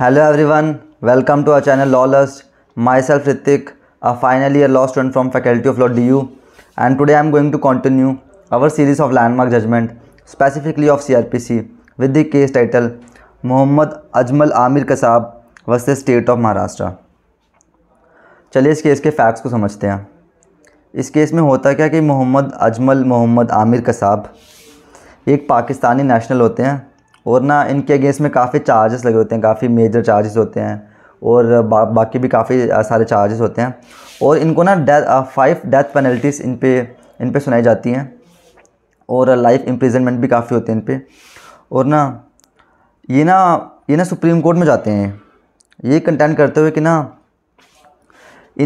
hello everyone welcome to our channel law lust myself Hrithik a final year law student from faculty of law D U and today I am going to continue our series of landmark judgment specifically of C R P C with the case title Mohammad Ajmal Amir Kasab versus state of Maharashtra चलिए इस case के facts को समझते हैं इस case में होता क्या कि मोहम्मद अजमल मोहम्मद आमिर कसाब एक पाकिस्तानी नेशनल होते हैं और ना इनके अगेंस्ट में काफ़ी चार्जेस लगे होते हैं काफ़ी मेजर चार्जेस होते हैं और बा, बाकी भी काफ़ी सारे चार्जेस होते हैं और इनको ना डेथ फाइव डेथ पेनल्टीज़ इन पे इन पे सुनाई जाती हैं और लाइफ इम्प्रिजनमेंट भी काफ़ी होते हैं इन पे और ना ये ना ये ना सुप्रीम कोर्ट में जाते हैं ये कंटेंट करते हुए कि ना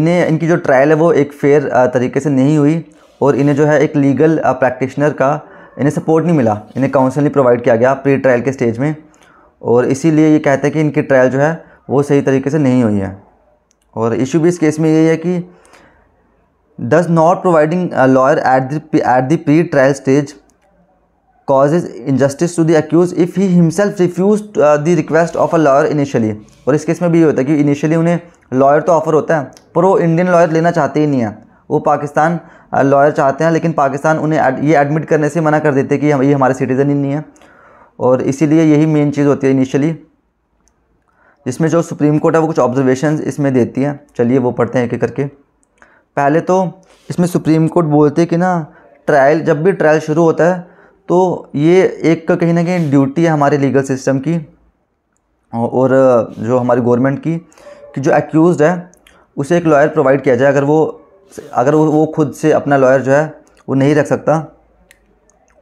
इन्हें इनकी जो ट्रायल है वो एक फेयर तरीके से नहीं हुई और इन्हें जो है एक लीगल प्रैक्टिशनर का इन्हें सपोर्ट नहीं मिला इन्हें काउंसिल नहीं प्रोवाइड किया गया प्री ट्रायल के स्टेज में और इसीलिए ये कहते हैं कि इनकी ट्रायल जो है वो सही तरीके से नहीं हुई है और इशू भी इस केस में यही है कि does not providing lawyer at at at at pre trial stage cause is injustice to accused if if he himself refuse the request of a lawyer initially और इस केस में भी ये होता है कि इनिशियली उन्हें लॉयर तो ऑफर होता है पर वो इंडियन लॉयर लेना चाहते ही नहीं है वो पाकिस्तान लॉयर चाहते हैं लेकिन पाकिस्तान उन्हें ये एडमिट करने से मना कर देते कि ये हमारे सिटीज़न ही नहीं है और इसीलिए यही मेन चीज़ होती है इनिशियली जिसमें जो सुप्रीम कोर्ट है वो कुछ ऑब्जर्वेशन इसमें देती है चलिए वो पढ़ते हैं एक एक करके पहले तो इसमें सुप्रीम कोर्ट बोलते कि ना ट्रायल जब भी ट्रायल शुरू होता है तो ये एक कहीं ना कहीं ड्यूटी है हमारे लीगल सिस्टम की और जो हमारी गवर्नमेंट की कि जो एक्यूज़ है उसे एक लॉयर प्रोवाइड किया जाए अगर वो अगर वो खुद से अपना लॉयर जो है वो नहीं रख सकता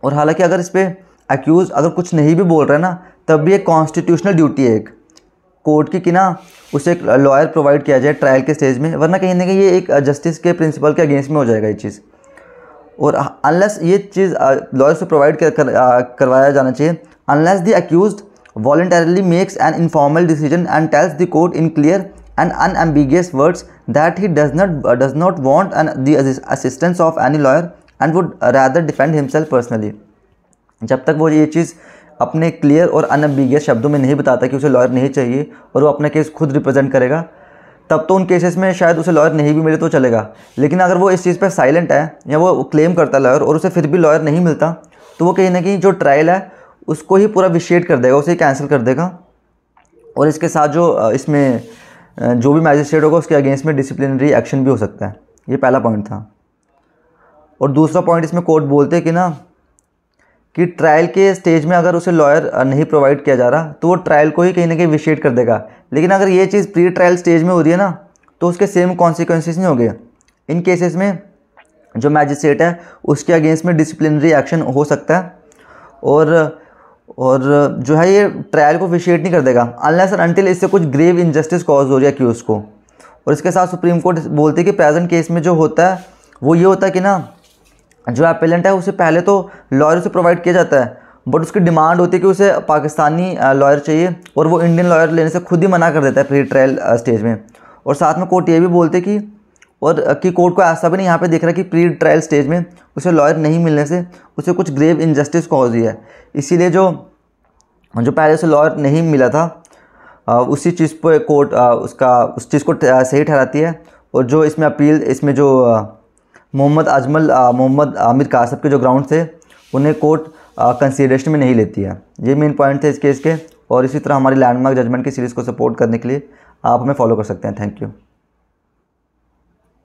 और हालांकि अगर इस पर एक्यूज़ अगर कुछ नहीं भी बोल रहा है ना तब भी एक कॉन्स्टिट्यूशनल ड्यूटी है एक कोर्ट की कि ना उसे एक लॉयर प्रोवाइड किया जाए ट्रायल के स्टेज में वरना कहीं ना कहीं ये एक जस्टिस के प्रिंसिपल के अगेंस्ट में हो जाएगा ये चीज़ और अनलेस ये चीज़ लॉयर से प्रोवाइड कर, कर, करवाया जाना चाहिए unless the accused voluntarily makes an informal decision and tells the court in clear an unambiguous words that he does not uh, does not want an, the assistance of any lawyer and would rather defend himself personally jab tak wo ye cheez apne clear aur unambiguous shabdon mein nahi batata ki use lawyer nahi chahiye aur wo apna case khud represent karega तब तो उन cases में शायद उसे lawyer नहीं भी मिले तो चलेगा लेकिन अगर वो इस चीज़ पर साइलेंट है या वो क्लेम करता है लॉयर और उसे फिर भी लॉयर नहीं मिलता तो वो कहीं ना कहीं जो ट्रायल है उसको ही पूरा विशेट कर देगा उसे कैंसिल कर देगा और इसके साथ जो इसमें जो भी मैजिस्ट्रेट होगा उसके अगेंस्ट में डिसिप्लिनरी एक्शन भी हो सकता है ये पहला पॉइंट था और दूसरा पॉइंट इसमें कोर्ट बोलते हैं कि ना कि ट्रायल के स्टेज में अगर उसे लॉयर नहीं प्रोवाइड किया जा रहा तो वो ट्रायल को ही कहीं ना कहीं विशेट कर देगा लेकिन अगर ये चीज़ प्री ट्रायल स्टेज में हो रही है ना तो उसके सेम कॉन्सिक्वेंसेज नहीं होंगे इन केसेस में जो मैजिस्ट्रेट है उसके अगेंस्ट में डिसिप्लिनरी एक्शन हो सकता है और और जो है ये ट्रायल को विशिएट नहीं कर देगा अनलेस अनटिल इससे कुछ ग्रेव इनजस्टिस कॉज हो रही है अक्यूज़ को और इसके साथ सुप्रीम कोर्ट बोलती है कि प्रेजेंट केस में जो होता है वो ये होता है कि ना जो अपेलेंट है उसे पहले तो लॉयर से प्रोवाइड किया जाता है बट उसकी डिमांड होती है कि उसे पाकिस्तानी लॉयर चाहिए और वो इंडियन लॉयर लेने से खुद ही मना कर देता है प्री ट्रायल स्टेज में और साथ में कोर्ट ये भी बोलते कि और कि कोर्ट को ऐसा भी नहीं यहाँ पे देख रहा कि प्री ट्रायल स्टेज में उसे लॉयर नहीं मिलने से उसे कुछ ग्रेव इनजस्टिस कॉज हुई है इसीलिए जो जो पहले से लॉयर नहीं मिला था उसी चीज़ पर कोर्ट उसका उस चीज़ को सही ठहराती है और जो इसमें अपील इसमें जो मोहम्मद अजमल मोहम्मद आमिर कासब के जो ग्राउंड थे उन्हें कोर्ट कंसिडरेशन में नहीं लेती है ये मेन पॉइंट थे इस केस के और इसी तरह हमारी लैंडमार्क जजमेंट की सीरीज़ को सपोर्ट करने के लिए आप हमें फॉलो कर सकते हैं थैंक यू